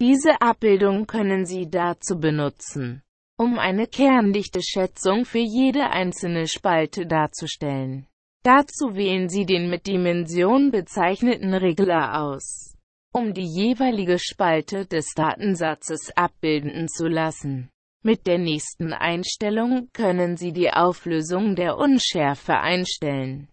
Diese Abbildung können Sie dazu benutzen, um eine Kerndichte-Schätzung für jede einzelne Spalte darzustellen. Dazu wählen Sie den mit Dimension bezeichneten Regler aus, um die jeweilige Spalte des Datensatzes abbilden zu lassen. Mit der nächsten Einstellung können Sie die Auflösung der Unschärfe einstellen.